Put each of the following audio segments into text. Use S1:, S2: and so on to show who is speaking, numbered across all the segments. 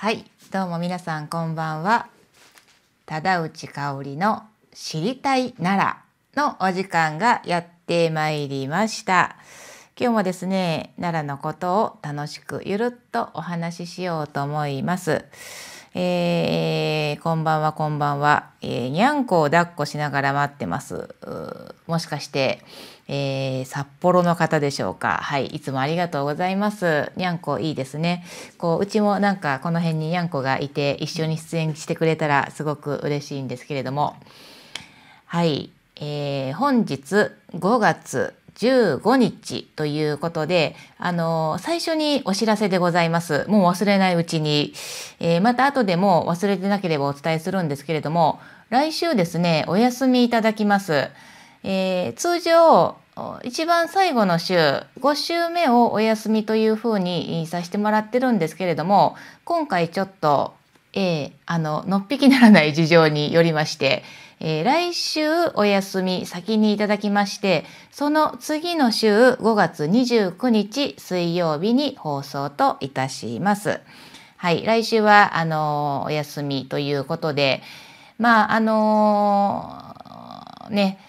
S1: はいどうも皆さんこんばんは忠内香織の知りたい奈良のお時間がやってまいりました今日もですね奈良のことを楽しくゆるっとお話ししようと思いますえー、こんばんはこんばんは、えー、にゃんこを抱っこしながら待ってますもしかしてえー、札幌の方でしょうか。はい、いつもありがとうございます。にゃんこいいですね。こううちもなんかこの辺ににゃんこがいて一緒に出演してくれたらすごく嬉しいんですけれども、はい、えー、本日5月15日ということで、あの、最初にお知らせでございます。もう忘れないうちに、えー、また後でも忘れてなければお伝えするんですけれども、来週ですね、お休みいただきます。えー、通常一番最後の週5週目をお休みというふうにさせてもらってるんですけれども今回ちょっと、えー、あののっぴきならない事情によりまして、えー、来週お休み先にいただきましてその次の週5月29日水曜日に放送といたします。はい、来週はあのお休みということでまああのー、ね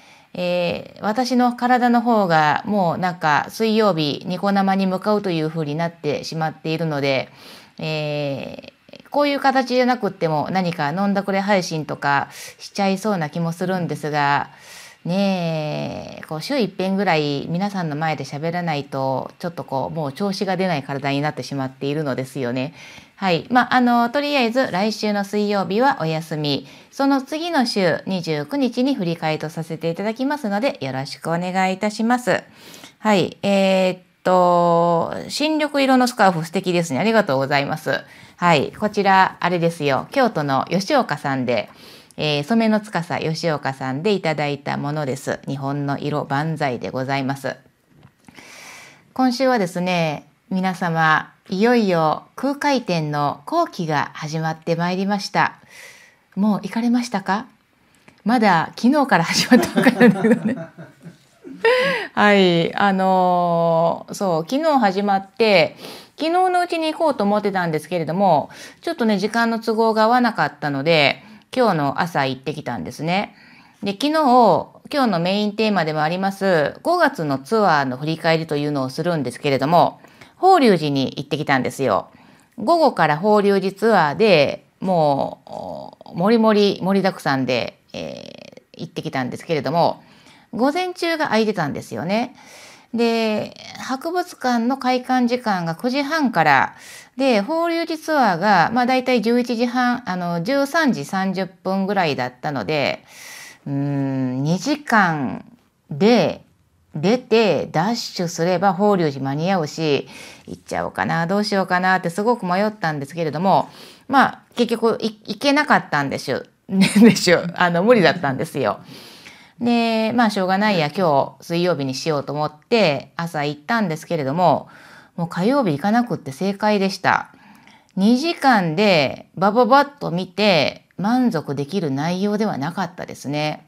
S1: えー、私の体の方がもうなんか水曜日ニコ生に向かうというふうになってしまっているので、えー、こういう形じゃなくっても何か飲んだくれ配信とかしちゃいそうな気もするんですが、ねえ、こう週一遍ぐらい皆さんの前で喋らないと、ちょっとこう、もう調子が出ない体になってしまっているのですよね。はい。まあ、あの、とりあえず来週の水曜日はお休み。その次の週29日に振り返とさせていただきますので、よろしくお願いいたします。はい。えー、っと、新緑色のスカーフ素敵ですね。ありがとうございます。はい。こちら、あれですよ。京都の吉岡さんで、えー、染めの司吉岡さんでいただいたものです。日本の色万歳でございます。今週はですね、皆様いよいよ空海展の後期が始まってまいりましたもう行かれましたかまだ昨日から始まったばかなんだけどね はいあのー、そう昨日始まって昨日のうちに行こうと思ってたんですけれどもちょっとね時間の都合が合わなかったので今日の朝行ってきたんですねで昨日今日のメインテーマでもあります5月のツアーの振り返りというのをするんですけれども法隆寺に行ってきたんですよ。午後から法隆寺ツアーでもうもりもり盛りだくさんで、えー、行ってきたんですけれども午前中が空いてたんですよね。で博物館の開館時間が9時半からで法隆寺ツアーが、まあ、大体11時半あの13時30分ぐらいだったのでうん2時間で出てダッシュすれば法隆寺間に合うし行っちゃおうかなどうしようかなってすごく迷ったんですけれどもまあ結局行けなかったんですよ。でしょあの無理だったんですよ。でまあしょうがないや今日水曜日にしようと思って朝行ったんですけれどももう火曜日行かなくって正解でした。2時間でバババッと見て満足できる内容ではなかったですね。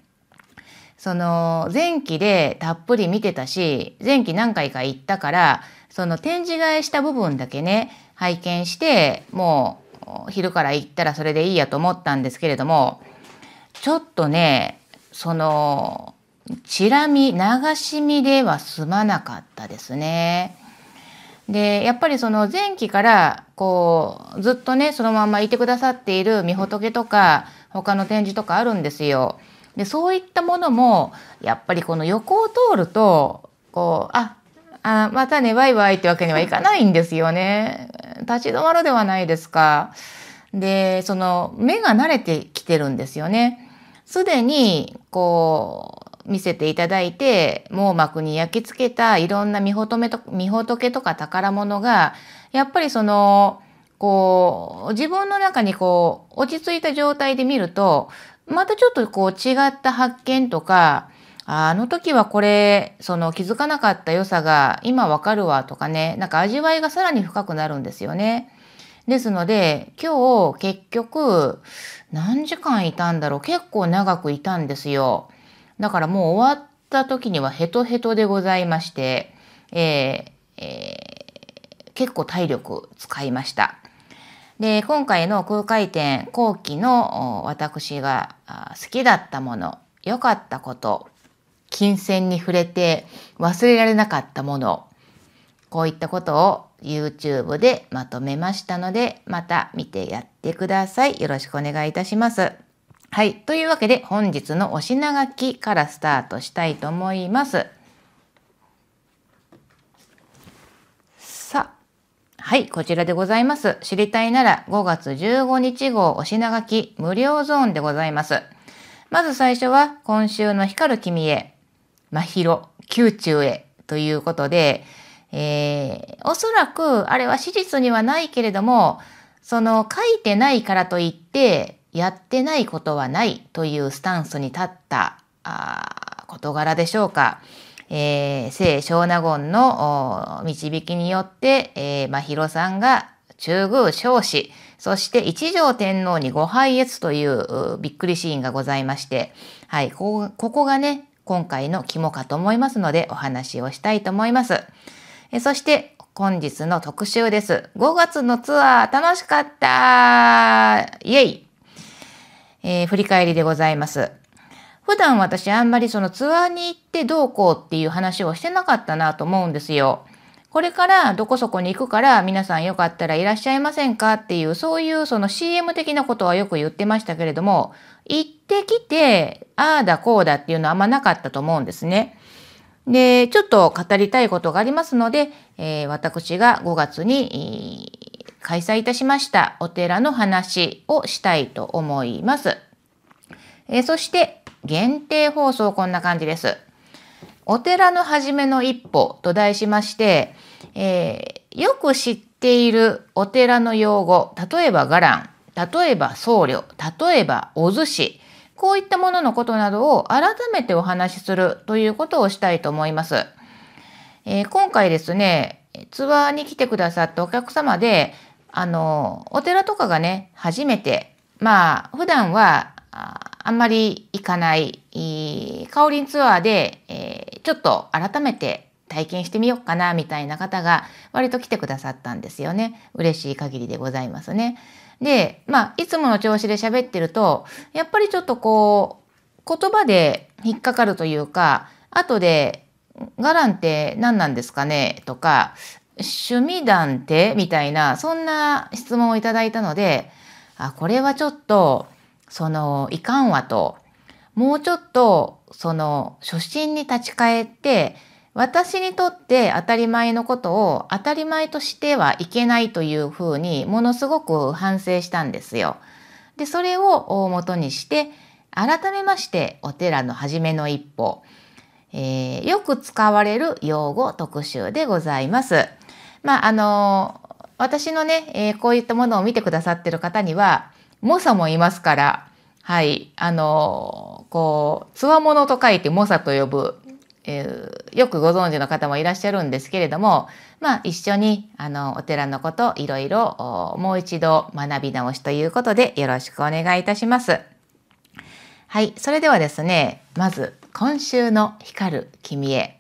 S1: その前期でたっぷり見てたし前期何回か行ったからその展示替えした部分だけね拝見してもう昼から行ったらそれでいいやと思ったんですけれどもちょっとねそのチラ見流し見では済まなかったですね。でやっぱりその前期からこうずっとねそのままいてくださっている御仏とか他の展示とかあるんですよ。でそういったものもやっぱりこの横を通るとこうああまたねワイワイってわけにはいかないんですよね。立ち止まるではないですか。でその目が慣れてきてるんですよね。すでにこう見せていただいて網膜に焼き付けたいろんな見仏と見仏とか宝物がやっぱりそのこう自分の中にこう落ち着いた状態で見るとまたちょっとこう違った発見とかあの時はこれその気づかなかった良さが今わかるわとかねなんか味わいがさらに深くなるんですよね。ですので今日結局何時間いたんだろう結構長くいたんですよ。だからもう終わった時にはヘトヘトでございまして、えーえー、結構体力使いました。で、今回の空海展後期の私が好きだったもの、良かったこと、金銭に触れて忘れられなかったもの、こういったことを YouTube でまとめましたので、また見てやってください。よろしくお願いいたします。はい。というわけで本日のお品書きからスタートしたいと思います。はい、こちらでございます。知りたいなら5月15日号お品書き無料ゾーンでございます。まず最初は今週の光る君へ、まひろ、宮中へということで、えー、おそらくあれは史実にはないけれども、その書いてないからといってやってないことはないというスタンスに立ったあ事柄でしょうか。えー、聖小納言の導きによって、えー、まひろさんが中宮少子、そして一条天皇にご拝謁というびっくりシーンがございまして、はい、ここがね、今回の肝かと思いますのでお話をしたいと思います。えそして、本日の特集です。5月のツアー楽しかったイエイ、えー、振り返りでございます。普段私あんまりそのツアーに行ってどうこうっていう話をしてなかったなと思うんですよ。これからどこそこに行くから皆さんよかったらいらっしゃいませんかっていうそういうその CM 的なことはよく言ってましたけれども行ってきてああだこうだっていうのはあんまなかったと思うんですね。でちょっと語りたいことがありますので、えー、私が5月に、えー、開催いたしましたお寺の話をしたいと思います。えー、そして限定放送こんな感じです。お寺の初めの一歩と題しまして、えー、よく知っているお寺の用語、例えば伽藍、例えば僧侶、例えばお寿司、こういったもののことなどを改めてお話しするということをしたいと思います。えー、今回ですね、ツアーに来てくださったお客様で、あの、お寺とかがね、初めて、まあ、普段は、あんまり行かない、カオリンツアーで、えー、ちょっと改めて体験してみようかなみたいな方が割と来てくださったんですよね。嬉しい限りでございますね。で、まあ、いつもの調子で喋ってると、やっぱりちょっとこう、言葉で引っかかるというか、後で、ガランって何なんですかねとか、趣味団ってみたいな、そんな質問をいただいたので、あ、これはちょっと、そのいかんわともうちょっとその初心に立ち返って私にとって当たり前のことを当たり前としてはいけないというふうにものすごく反省したんですよ。でそれを元にして改めましてお寺の初めの一歩、えー、よく使われる用語特集でございます。まああの私のね、えー、こういったものを見てくださってる方には猛者もいますから、はい、あの、こう、つわものと書いて猛者と呼ぶ、えー、よくご存知の方もいらっしゃるんですけれども、まあ、一緒に、あの、お寺のこと、いろいろ、もう一度学び直しということで、よろしくお願いいたします。はい、それではですね、まず、今週の光る君へ。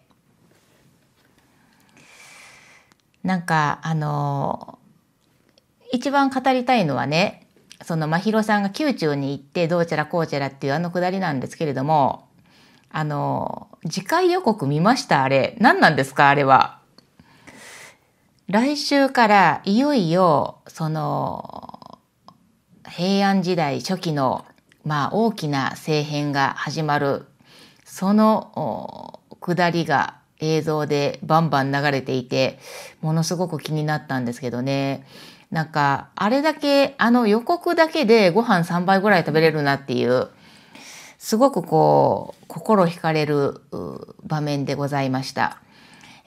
S1: なんか、あの、一番語りたいのはね、その真宙さんが宮中に行ってどうちゃらこうちゃらっていうあのくだりなんですけれども、あの、次回予告見ましたあれ。何なんですかあれは。来週からいよいよ、その、平安時代初期の、まあ大きな政変が始まる、その下りが映像でバンバン流れていて、ものすごく気になったんですけどね。なんかあれだけあの予告だけでご飯3杯ぐらい食べれるなっていうすごくこう心惹かれる場面でございました。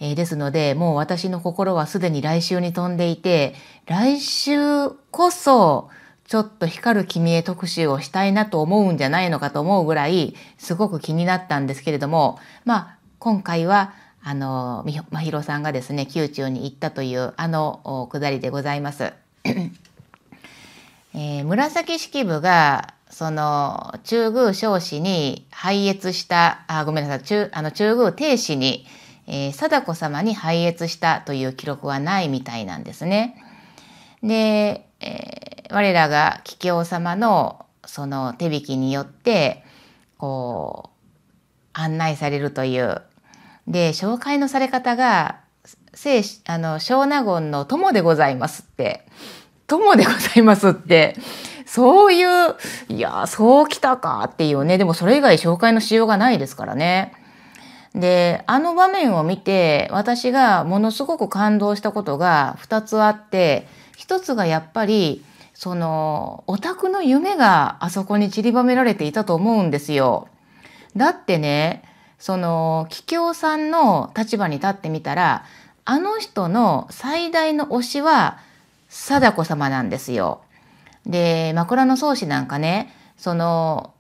S1: えー、ですのでもう私の心はすでに来週に飛んでいて来週こそちょっと光る君へ特集をしたいなと思うんじゃないのかと思うぐらいすごく気になったんですけれどもまあ今回はあの真宙さんがですね宮中に行ったというあのくだりでございます。えー、紫式部がその中宮少子に拝謁したあごめんなさい中あの中宮亭子に、えー、貞子様に拝謁したという記録はないみたいなんですね。で、えー、我らが桔梗様のその手引きによってこう案内されるというで紹介のされ方が聖あの小納言の友でございますって友でございますってそういういやそう来たかっていうねでもそれ以外紹介のしようがないですからね。であの場面を見て私がものすごく感動したことが2つあって1つがやっぱりそのオタクの夢があそこに散りばめられていたと思うんですよ。だってねその桔梗さんの立場に立ってみたらあの人の最大の推しは貞子様なんですよ。で枕草子なんかねその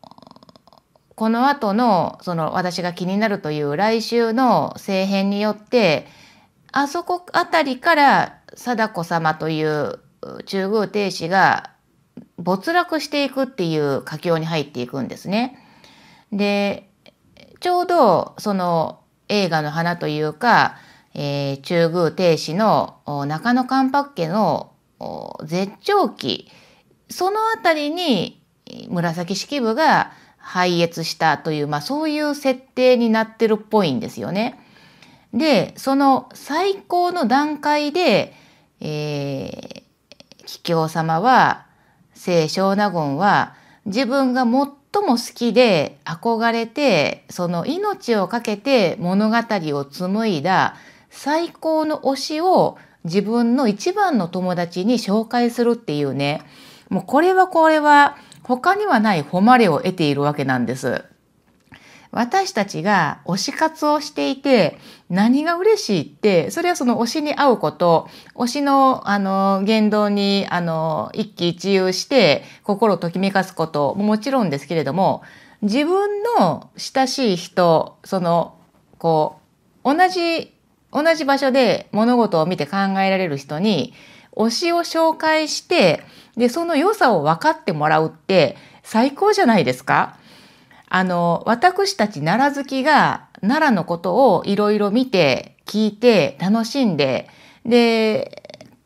S1: この後のその私が気になるという来週の政変によってあそこあたりから貞子様という中宮亭主が没落していくっていう佳境に入っていくんですね。でちょうどその映画の花というか、えー、中宮亭子の中野関白家の絶頂期その辺りに紫式部が拝謁したという、まあ、そういう設定になってるっぽいんですよね。でその最高の段階で、えー、桔梗様は清少納言は自分がも好きで憧れてその命を懸けて物語を紡いだ最高の推しを自分の一番の友達に紹介するっていうねもうこれはこれは他にはない誉れを得ているわけなんです。私たちが推し活をしていて何が嬉しいってそれはその推しに会うこと推しのあの言動にあの一喜一憂して心をときめかすことももちろんですけれども自分の親しい人そのこう同じ同じ場所で物事を見て考えられる人に推しを紹介してでその良さを分かってもらうって最高じゃないですか。あの私たち奈良好きが奈良のことをいろいろ見て聞いて楽しんでで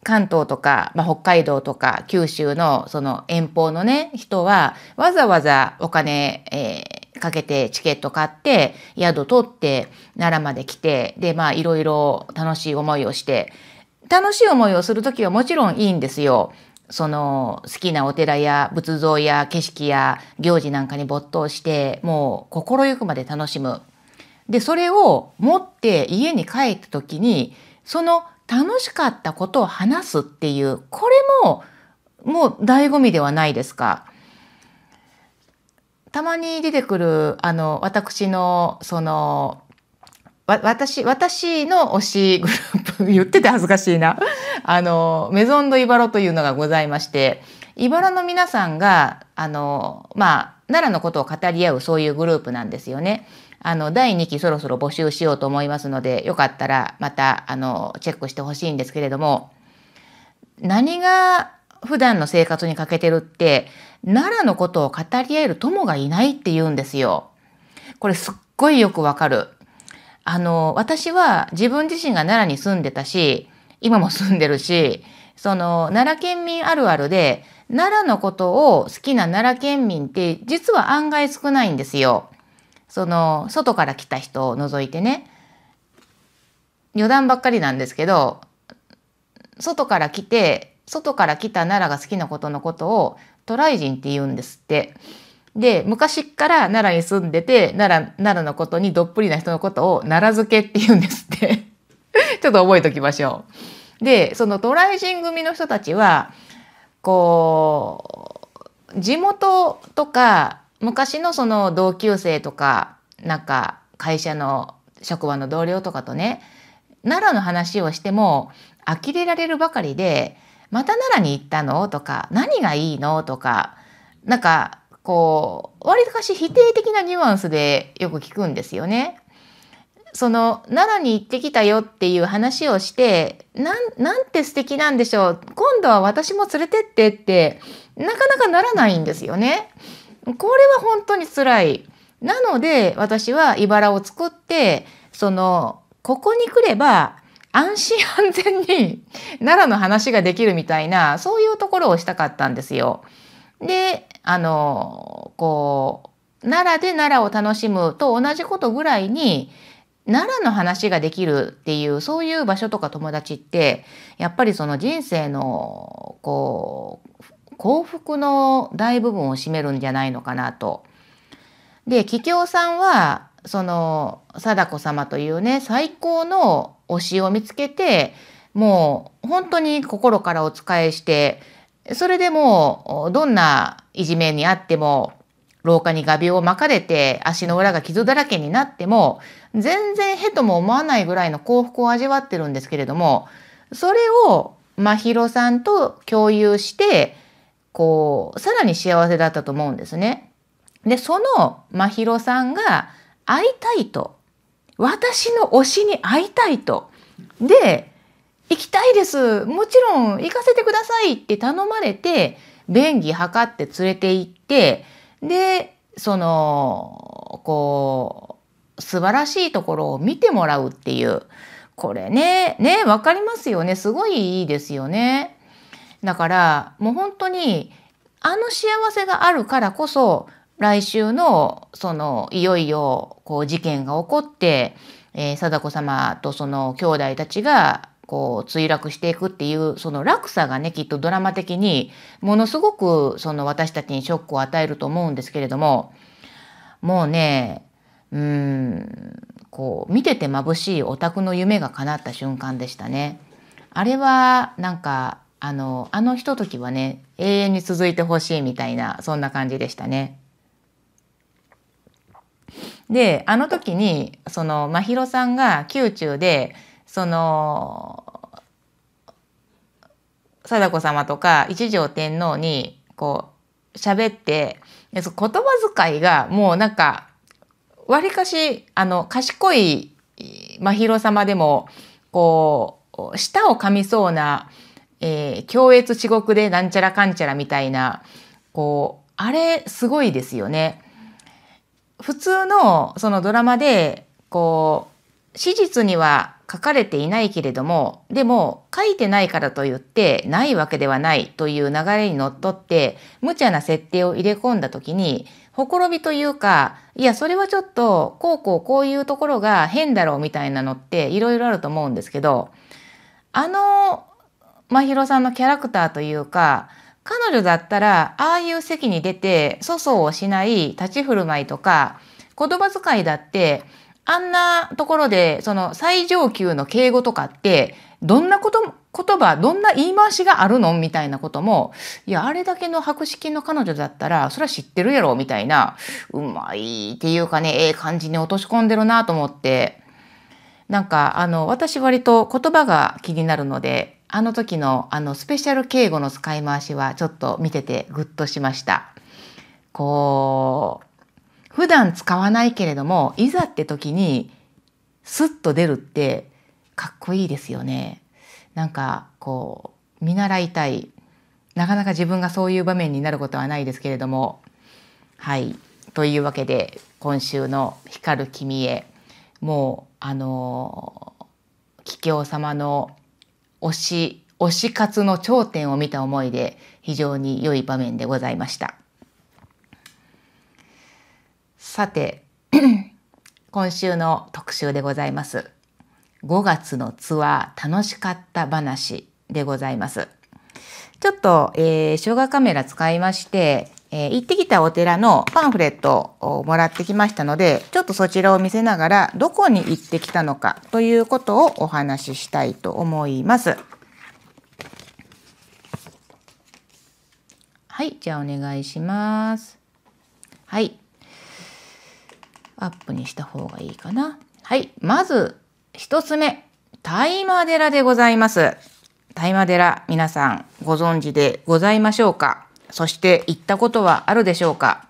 S1: 関東とか、まあ、北海道とか九州のその遠方のね人はわざわざお金、えー、かけてチケット買って宿取って奈良まで来てでまあいろいろ楽しい思いをして楽しい思いをする時はもちろんいいんですよ。その好きなお寺や仏像や景色や行事なんかに没頭してもう心ゆくまで楽しむ。でそれを持って家に帰った時にその楽しかったことを話すっていうこれももう醍醐味ではないですか。たまに出てくるあの私のその私、私の推しグループ、言ってて恥ずかしいな。あの、メゾンドイバロというのがございまして、イバロの皆さんが、あの、まあ、奈良のことを語り合うそういうグループなんですよね。あの、第2期そろそろ募集しようと思いますので、よかったらまた、あの、チェックしてほしいんですけれども、何が普段の生活に欠けてるって、奈良のことを語り合える友がいないって言うんですよ。これすっごいよくわかる。あの、私は自分自身が奈良に住んでたし、今も住んでるし、その、奈良県民あるあるで、奈良のことを好きな奈良県民って実は案外少ないんですよ。その、外から来た人を除いてね。余談ばっかりなんですけど、外から来て、外から来た奈良が好きなことのことを渡来人って言うんですって。で、昔から奈良に住んでて、奈良、奈良のことにどっぷりな人のことを奈良漬けって言うんですって ちょっと覚えときましょう。で、その渡来人組の人たちは、こう、地元とか、昔のその同級生とか、なんか会社の職場の同僚とかとね、奈良の話をしても呆れられるばかりで、また奈良に行ったのとか、何がいいのとか、なんかこう、割かし否定的なニュアンスでよく聞くんですよね。その、奈良に行ってきたよっていう話をして、なん、なんて素敵なんでしょう。今度は私も連れてってって、なかなかならないんですよね。これは本当に辛い。なので、私は茨を作って、その、ここに来れば、安心安全に奈良の話ができるみたいな、そういうところをしたかったんですよ。であのこう奈良で奈良を楽しむと同じことぐらいに奈良の話ができるっていうそういう場所とか友達ってやっぱりその人生のこう幸福の大部分を占めるんじゃないのかなと。で桔梗さんはその貞子様というね最高の推しを見つけてもう本当に心からお仕えしてそれでもどんないじめにあっても廊下に画鋲を巻かれて足の裏が傷だらけになっても全然へとも思わないぐらいの幸福を味わってるんですけれどもそれをまひろさんと共有してこうさらに幸せだったと思うんですね。でそのまひろさんが会いたいと私の推しに会いたいとで行きたいですもちろん行かせてくださいって頼まれて便宜図って連れて行ってでそのこう素晴らしいところを見てもらうっていうこれねねわかりますよねすごいいいですよね。だからもう本当にあの幸せがあるからこそ来週のそのいよいよこう事件が起こって、えー、貞子様とその兄弟たちがこう墜落していくっていうその落差がねきっとドラマ的にものすごくその私たちにショックを与えると思うんですけれどももうねうんこう見てて眩しいオタクの夢が叶った瞬間でしたね。あれはなんかあのあのひとときはね永遠に続いてほしいみたいなそんな感じでしたね。であの時にその真宙さんが宮中でその貞子様とか一条天皇にこう喋って言葉遣いがもうなんかわりかしあの賢い真宙様でもこう舌を噛みそうな、えー、強烈地獄でなんちゃらかんちゃらみたいなこうあれすごいですよね。普通のそのドラマでこう史実には書かれていないけれどもでも書いてないからといってないわけではないという流れにのっとって無茶な設定を入れ込んだ時にほころびというかいやそれはちょっとこうこうこういうところが変だろうみたいなのっていろいろあると思うんですけどあの真宙さんのキャラクターというか彼女だったらああいう席に出て粗相をしない立ち振る舞いとか言葉遣いだってあんなところでその最上級の敬語とかってどんなこと言葉どんな言い回しがあるのみたいなこともいやあれだけの博識の彼女だったらそれは知ってるやろみたいなうまいっていうかねええ感じに落とし込んでるなと思ってなんかあの私割と言葉が気になるのであの時のあのスペシャル敬語の使い回しはちょっと見ててグッとしました。こう普段使わないけれどもいざって時にスッと出るってかっこいいですよね。なんかこう見習いたいなかなか自分がそういう場面になることはないですけれどもはいというわけで今週の「光る君へ」もうあの桔梗様の推し推し活の頂点を見た思いで非常に良い場面でございました。さて 今週の特集でございます5月のツアー楽しかった話でございますちょっと、えー、ショーガカメラ使いまして、えー、行ってきたお寺のパンフレットをもらってきましたので、ちょっとそちらを見せながら、どこに行ってきたのかということをお話ししたいと思います。はい、じゃあお願いします。はい、アップにした方がいいかな。はい。まず、一つ目。大麻寺でございます。大麻寺、皆さんご存知でございましょうかそして行ったことはあるでしょうか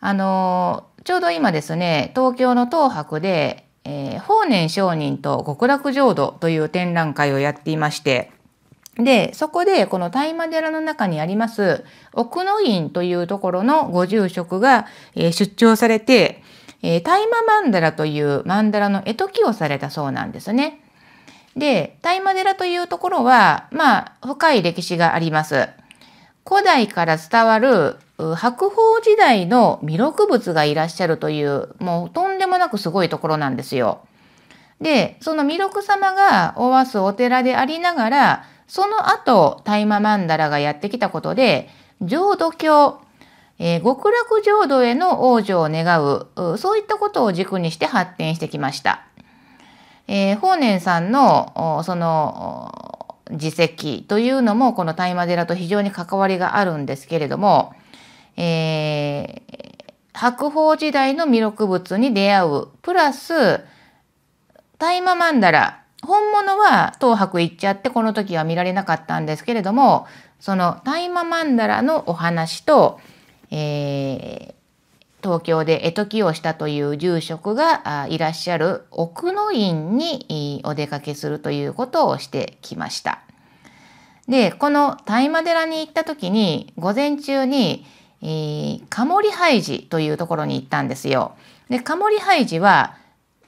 S1: あの、ちょうど今ですね、東京の東博で、えー、法然上人と極楽浄土という展覧会をやっていまして、で、そこでこの大麻寺の中にあります奥野院というところのご住職が出張されて、大麻曼荼羅という曼荼羅の絵解きをされたそうなんですね。で、大麻寺というところは、まあ、深い歴史があります。古代から伝わる白鳳時代の弥勒仏がいらっしゃるという、もうとんでもなくすごいところなんですよ。で、その弥勒様がおわすお寺でありながら、その後、大麻曼荼羅がやってきたことで、浄土教、えー、極楽浄土への往生を願う、そういったことを軸にして発展してきました。えー、法然さんの、その、自責というのも、この大麻寺と非常に関わりがあるんですけれども、えー、白鳳時代の弥勒仏に出会う、プラス、大麻曼荼羅、本物は東博行っちゃってこの時は見られなかったんですけれどもその大麻曼荼羅」のお話と、えー、東京で絵解きをしたという住職がいらっしゃる奥の院にお出かけするということをしてきました。でこの大麻寺に行った時に午前中に、えー、カモリ廃寺というところに行ったんですよ。でカモリハイジは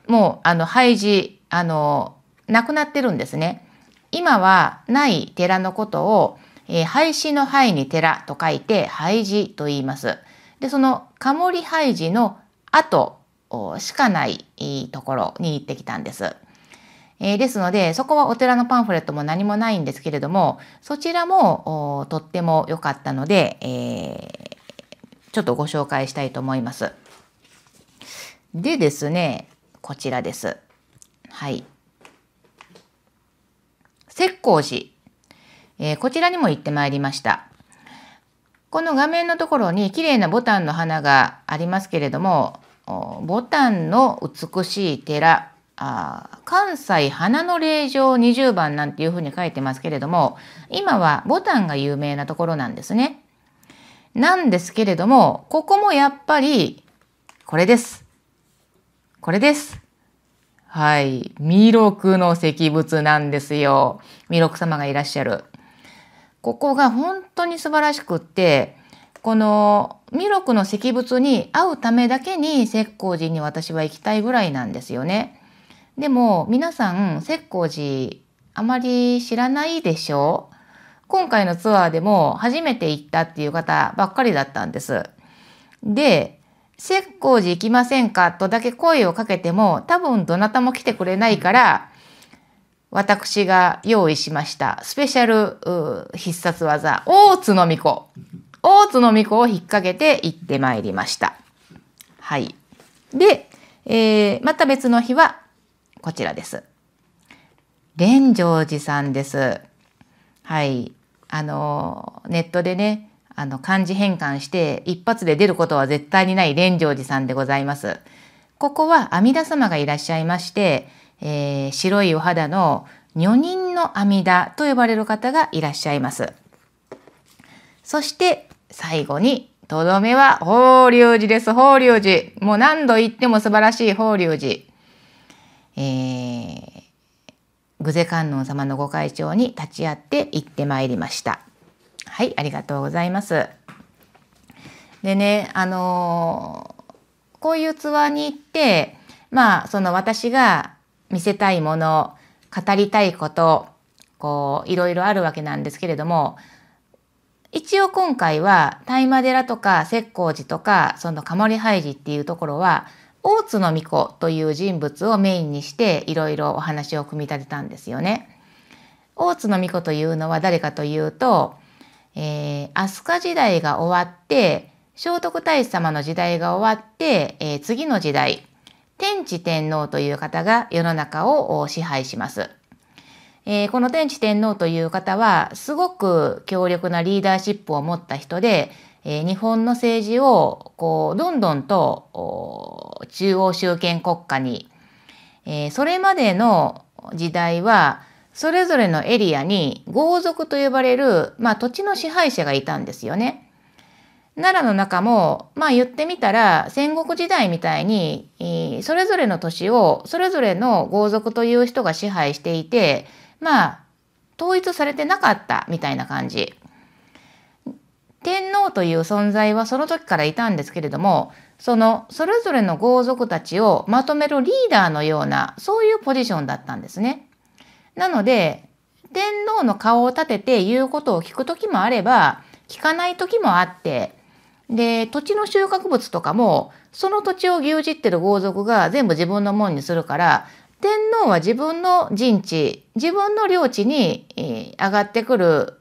S1: もうあのハイジあのなくなってるんですね。今はない寺のことを、えー、廃止の廃に寺と書いて廃寺と言います。で、そのカモリ廃寺の後しかないところに行ってきたんです。えー、ですので、そこはお寺のパンフレットも何もないんですけれども、そちらもとっても良かったので、えー、ちょっとご紹介したいと思います。でですね、こちらです。はい。石膏寺、えー、こちらにも行ってまいりました。この画面のところに綺麗なボタンの花がありますけれども、ボタンの美しい寺、あ関西花の霊場20番なんていうふうに書いてますけれども、今はボタンが有名なところなんですね。なんですけれども、ここもやっぱり、これです。これです。はい。弥勒の石仏なんですよ。弥勒様がいらっしゃる。ここが本当に素晴らしくって、この弥勒の石仏に会うためだけに石膏寺に私は行きたいぐらいなんですよね。でも皆さん石膏寺あまり知らないでしょう今回のツアーでも初めて行ったっていう方ばっかりだったんです。で、石膏寺行きませんかとだけ声をかけても多分どなたも来てくれないから私が用意しましたスペシャル必殺技大津の巫女大津の巫女を引っ掛けて行ってまいりました。はい、で、えー、また別の日はこちらです。蓮城寺さんです。はい、あのネットでねあの漢字変換して一発で出ることは絶対にない蓮城寺さんでございます。ここは阿弥陀様がいらっしゃいまして、えー、白いお肌の女人の阿弥陀と呼ばれる方がいらっしゃいます。そして最後にとどめは法隆寺です。法隆寺。もう何度言っても素晴らしい法隆寺。えー、具世観音様のご会長に立ち会って行ってまいりました。はい、ありがとうございます。でね、あのー、こういうツアーに行って、まあ、その私が見せたいもの、語りたいこと、こう、いろいろあるわけなんですけれども、一応今回は大麻寺とか石膏寺とかその鴨リ廃寺っていうところは大津の巫女という人物をメインにしていろいろお話を組み立てたんですよね。大津の巫女というのは誰かというとえー、飛鳥時代が終わって聖徳太子様の時代が終わって、えー、次の時代天智天皇という方が世の中を支配します。えー、この天智天皇という方はすごく強力なリーダーシップを持った人で、えー、日本の政治をこうどんどんと中央集権国家に、えー、それまでの時代はそれぞれのエリアに豪族と呼ばれる、まあ、土地の支配者がいたんですよね。奈良の中も、まあ言ってみたら戦国時代みたいに、それぞれの都市をそれぞれの豪族という人が支配していて、まあ統一されてなかったみたいな感じ。天皇という存在はその時からいたんですけれども、そのそれぞれの豪族たちをまとめるリーダーのような、そういうポジションだったんですね。なので、天皇の顔を立てて言うことを聞くときもあれば、聞かないときもあって、で、土地の収穫物とかも、その土地を牛耳ってる豪族が全部自分のもんにするから、天皇は自分の陣地、自分の領地に上がってくる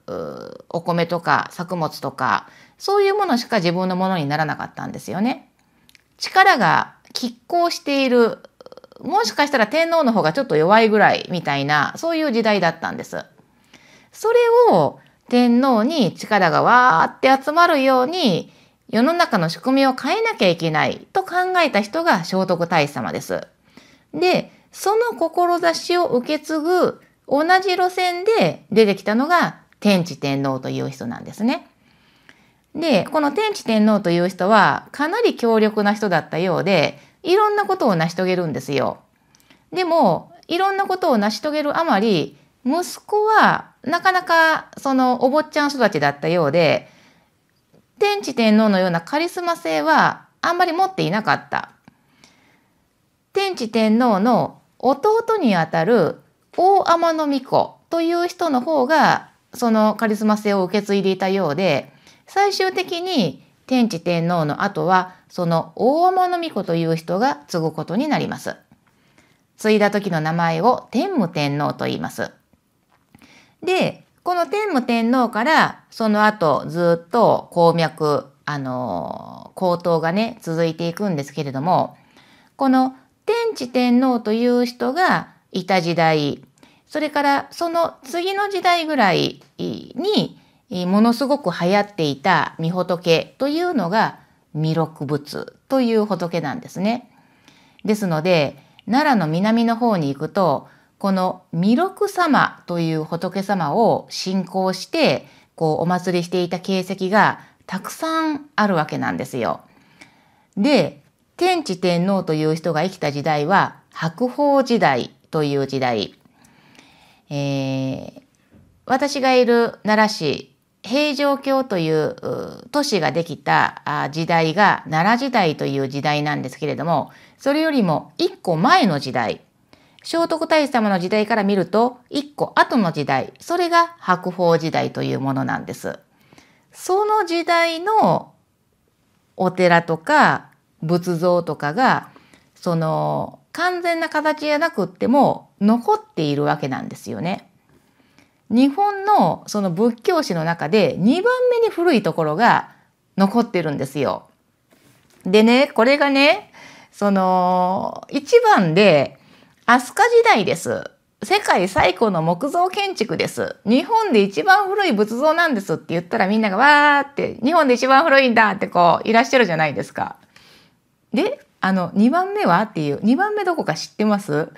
S1: お米とか作物とか、そういうものしか自分のものにならなかったんですよね。力が拮抗しているもしかしたら天皇の方がちょっと弱いぐらいみたいな、そういう時代だったんです。それを天皇に力がわーって集まるように、世の中の仕組みを変えなきゃいけないと考えた人が聖徳太子様です。で、その志を受け継ぐ同じ路線で出てきたのが天智天皇という人なんですね。で、この天智天皇という人はかなり強力な人だったようで、いろんなことを成し遂げるんですよ。でもいろんなことを成し遂げるあまり息子はなかなかそのお坊ちゃん育ちだったようで天智天皇のようなカリスマ性はあんまり持っていなかった。天智天皇の弟にあたる大天皇子という人の方がそのカリスマ性を受け継いでいたようで最終的に天智天皇の後はその大天皇子という人が継ぐことになります。継いだ時の名前を天武天皇と言います。で、この天武天皇からその後ずっと鉱脈、あの、高騰がね、続いていくんですけれども、この天智天皇という人がいた時代、それからその次の時代ぐらいにものすごく流行っていた御仏というのが弥勒仏という仏なんですね。ですので奈良の南の方に行くとこの弥勒様という仏様を信仰してこうお祭りしていた形跡がたくさんあるわけなんですよ。で天智天皇という人が生きた時代は白鳳時代という時代。えー、私がいる奈良市平城京という都市ができた時代が奈良時代という時代なんですけれどもそれよりも1個前の時代聖徳太子様の時代から見ると1個後の時代それが白鳳時代というものなんです。その時代のお寺とか仏像とかがその完全な形じゃなくっても残っているわけなんですよね。日本のその仏教史の中で2番目に古いところが残ってるんですよ。でねこれがねその一番で飛鳥時代です。世界最古の木造建築です。日本で一番古い仏像なんですって言ったらみんながわーって日本で一番古いんだってこういらっしゃるじゃないですか。であの2番目はっていう2番目どこか知ってます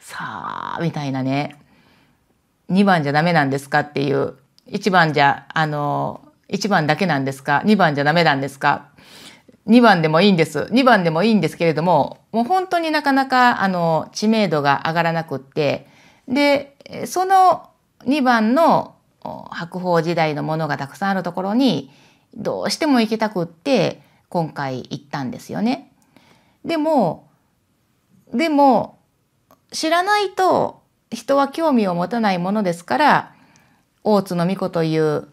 S1: さあみたいなね。2番じゃダメなんですかっていう、1番じゃ、あの、1番だけなんですか ?2 番じゃダメなんですか ?2 番でもいいんです。2番でもいいんですけれども、もう本当になかなか、あの、知名度が上がらなくって、で、その2番の白鳳時代のものがたくさんあるところに、どうしても行きたくって、今回行ったんですよね。でも、でも、知らないと人は興味を持たないものですから大津の巫女という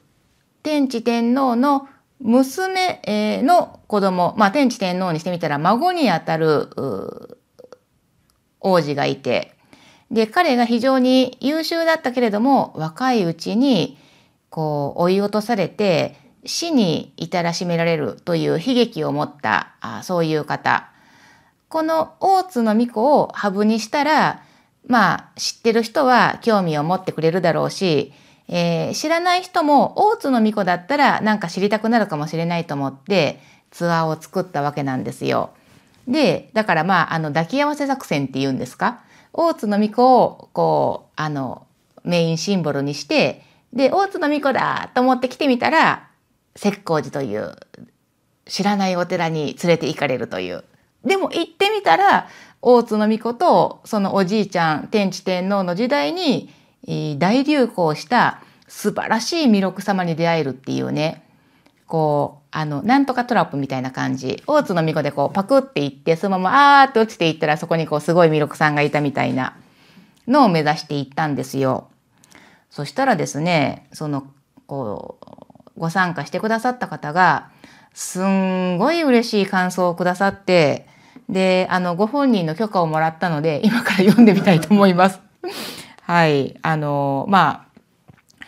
S1: 天智天皇の娘の子供、まあ、天智天皇にしてみたら孫にあたる王子がいてで彼が非常に優秀だったけれども若いうちにこう追い落とされて死に至らしめられるという悲劇を持ったあそういう方この大津の巫女をハブにしたらまあ、知ってる人は興味を持ってくれるだろうし、えー、知らない人も大津の巫女だったらなんか知りたくなるかもしれないと思ってツアーを作ったわけなんですよ。で、だからまあ、あの、抱き合わせ作戦っていうんですか大津の巫女を、こう、あの、メインシンボルにして、で、大津の巫女だと思って来てみたら、石膏寺という知らないお寺に連れて行かれるという。でも行ってみたら、大津の巫女とそのおじいちゃん天智天皇の時代に大流行した素晴らしい弥勒様に出会えるっていうねこうあのなんとかトラップみたいな感じ大津の巫女でこうパクっていってそのままあーって落ちていったらそこにこうすごい弥勒さんがいたみたいなのを目指していったんですよ。そしたらですねそのこうご参加してくださった方がすんごい嬉しい感想をくださってで、あの、ご本人の許可をもらったので、今から読んでみたいと思います。はい。あの、まあ、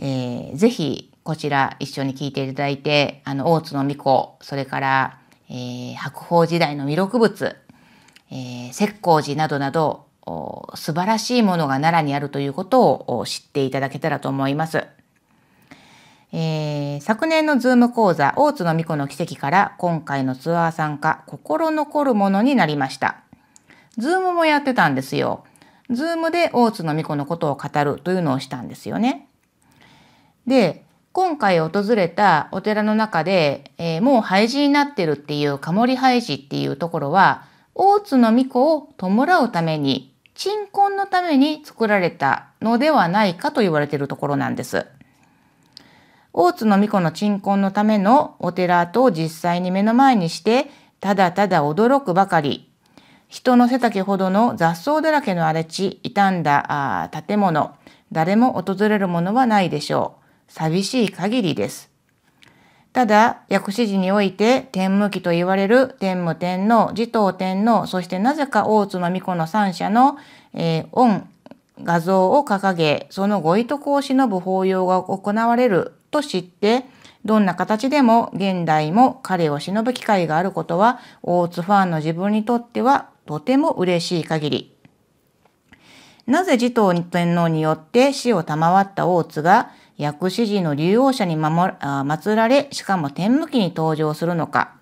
S1: えー、ぜひ、こちら一緒に聞いていただいて、あの、大津の巫女、それから、えー、白鳳時代の弥勒仏、えー、石膏寺などなど、素晴らしいものが奈良にあるということを知っていただけたらと思います。えー、昨年のズーム講座、大津の巫女の奇跡から今回のツアー参加、心残るものになりました。ズームもやってたんですよ。ズームで大津の巫女のことを語るというのをしたんですよね。で、今回訪れたお寺の中で、えー、もう廃寺になってるっていうカモリ廃寺っていうところは、大津の巫女を弔うために、鎮魂のために作られたのではないかと言われているところなんです。大津の巫女の鎮魂のためのお寺と実際に目の前にして、ただただ驚くばかり。人の背丈ほどの雑草だらけの荒れ地、傷んだ建物、誰も訪れるものはないでしょう。寂しい限りです。ただ、薬師寺において天武記と言われる天武天皇、持統天皇、そしてなぜか大津の巫女の三者の、えー、恩、画像を掲げ、そのごいとこを忍ぶ法要が行われると知ってどんな形でも現代も彼を忍ぶ機会があることは大津ファンの自分にとってはとても嬉しい限りなぜ持統天皇によって死を賜った大津が薬師寺の竜王者に守祀られ、しかも天武きに登場するのか。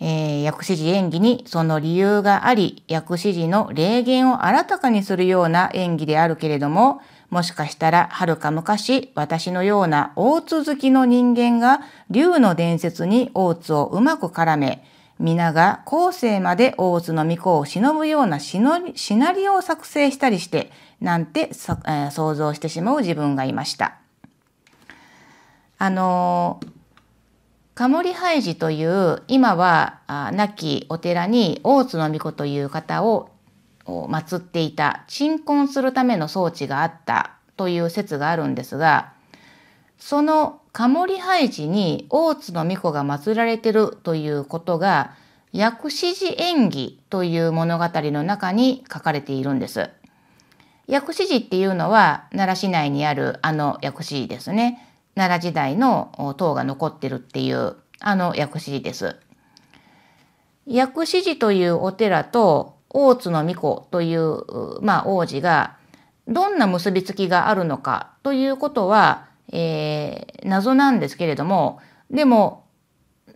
S1: えー、薬師寺演技にその理由があり、薬師寺の霊言を新たかにするような演技であるけれども、もしかしたらはるか昔私のような大津好きの人間が竜の伝説に大津をうまく絡め、皆が後世まで大津の御子を忍ぶようなシナリオを作成したりして、なんて、えー、想像してしまう自分がいました。あのー、カモリハイジという今は亡きお寺に大津の御子という方を祀っていた鎮魂するための装置があったという説があるんですがそのカモリハイジに大津の巫女が祀られてるということが薬師寺演技という物語の中に書かれているんです。薬師寺っていうのは奈良市内にあるあの薬師寺ですね。奈良時代の塔が残ってるっていうあの薬師寺です。薬師寺というお寺と大津の巫女という、まあ、王子がどんな結びつきがあるのかということは、えー、謎なんですけれどもでも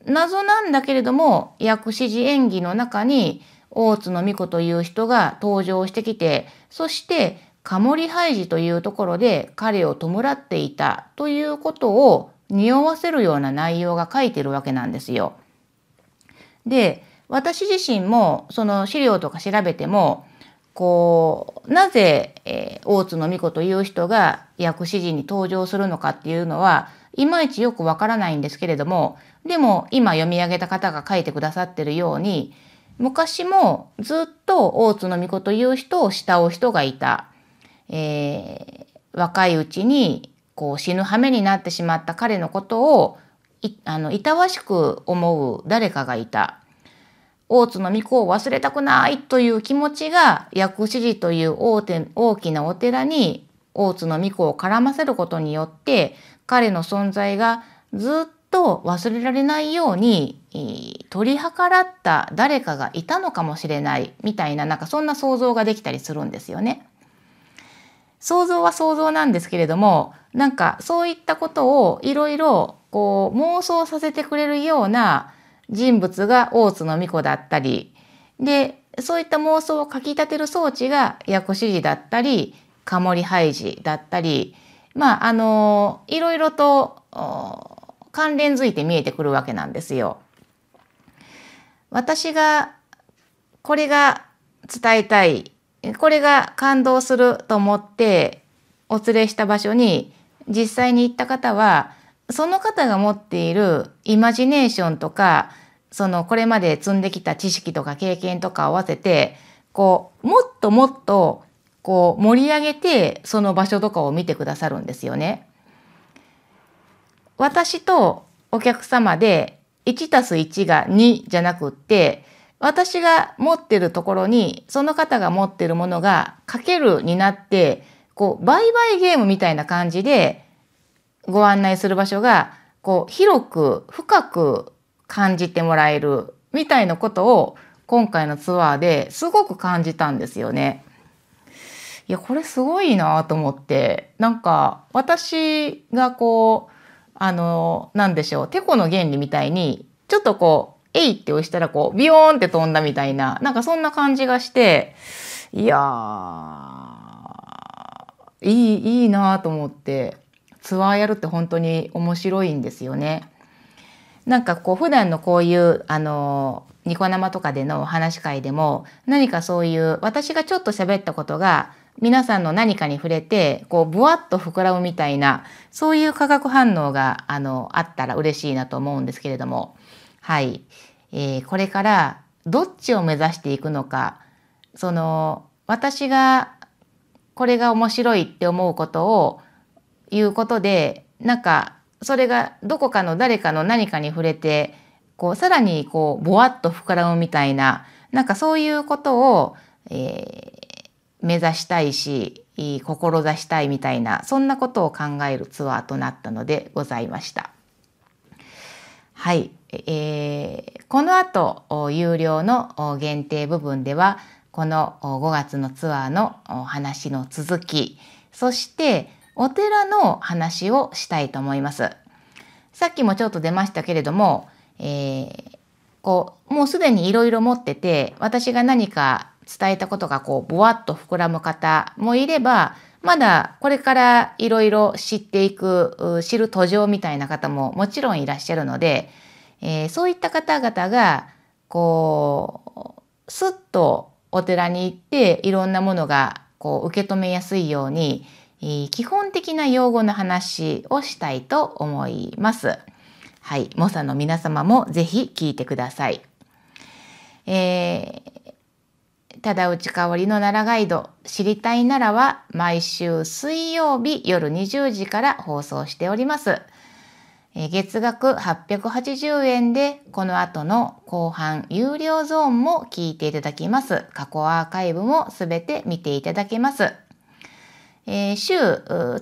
S1: 謎なんだけれども薬師寺演技の中に大津の巫女という人が登場してきてそしてカモリハイジというところで彼を弔っていたということを匂わせるような内容が書いてるわけなんですよ。で私自身もその資料とか調べてもこうなぜ、えー、大津の巫女という人が薬師寺に登場するのかっていうのはいまいちよくわからないんですけれどもでも今読み上げた方が書いてくださってるように昔もずっと大津の巫女という人を慕う人がいた、えー、若いうちにこう死ぬ羽目になってしまった彼のことをいあのいたわしく思う誰かがいた大津の巫女を忘れたくないという気持ちが薬師寺という大手大きなお寺に大津の巫女を絡ませることによって彼の存在がずっと忘れられないように取り計らった誰かがいたのかもしれないみたいななんかそんな想像ができたりするんですよね。想像は想像なんですけれどもなんかそういったことをいろいろこう妄想させてくれるような人物が大津の巫女だったりでそういった妄想をかきたてる装置が薬師寺だったりカモリ廃寺だったりまああのいろいろと関連づいて見えてくるわけなんですよ。私がこれが伝えたいこれが感動すると思ってお連れした場所に実際に行った方はその方が持っているイマジネーションとかそのこれまで積んできた知識とか経験とか合わせてこうもっともっとこう盛り上げてその場所とかを見てくださるんですよね。私とお客様で1たす1が2じゃなくって私が持ってるところにその方が持ってるものがかけるになってこう売買ゲームみたいな感じでご案内する場所がこう広く深く感じてもらえるみたいなことを今回のツアーですごく感じたんですよね。いやこれすごいなと思ってなんか私がこうあの何でしょうてこの原理みたいにちょっとこう「えい!」って押したらこうビヨーンって飛んだみたいななんかそんな感じがしていやいいいいなと思ってツアーやるって本当に面白いんですよね。なんかこう普段のこういうあのニコ生とかでのお話会でも何かそういう私がちょっと喋ったことが皆さんの何かに触れてこうブワッと膨らむみたいなそういう化学反応があのあったら嬉しいなと思うんですけれどもはい、えー、これからどっちを目指していくのかその私がこれが面白いって思うことをいうことでなんかそれがどこかの誰かの何かに触れてこうさらにこうぼわっと膨らむみたいななんかそういうことを、えー、目指したいし志したいみたいなそんなことを考えるツアーとなったのでございました。はい、えー、この後有料の限定部分ではこの5月のツアーのお話の続きそしてお寺の話をしたいと思います。さっきもちょっと出ましたけれども、えー、こう、もうすでにいろいろ持ってて、私が何か伝えたことがこう、ぼわっと膨らむ方もいれば、まだこれからいろいろ知っていく、知る途上みたいな方ももちろんいらっしゃるので、えー、そういった方々が、こう、すっとお寺に行っていろんなものがこう受け止めやすいように、え基本的な用語の話をしたいと思います。はい、モサの皆様もぜひ聞いてください。えー、ただうち香りの奈良ガイド、知りたいならは毎週水曜日夜20時から放送しております。え月額880円で、この後の後半有料ゾーンも聞いていただきます。過去アーカイブもすべて見ていただけます。えー、週、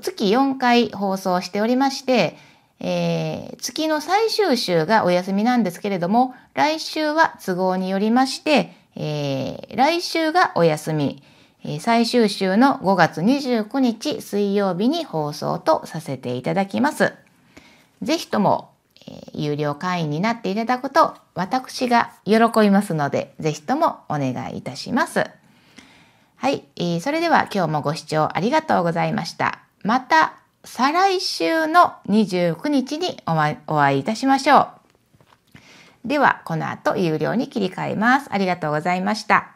S1: 月4回放送しておりまして、えー、月の最終週がお休みなんですけれども、来週は都合によりまして、えー、来週がお休み、え最終週の5月29日水曜日に放送とさせていただきます。ぜひとも、え有料会員になっていただくと私が喜びますので、ぜひともお願いいたします。はい、えー、それでは今日もご視聴ありがとうございました。また再来週の29日にお,、ま、お会いいたしましょう。では、この後有料に切り替えます。ありがとうございました。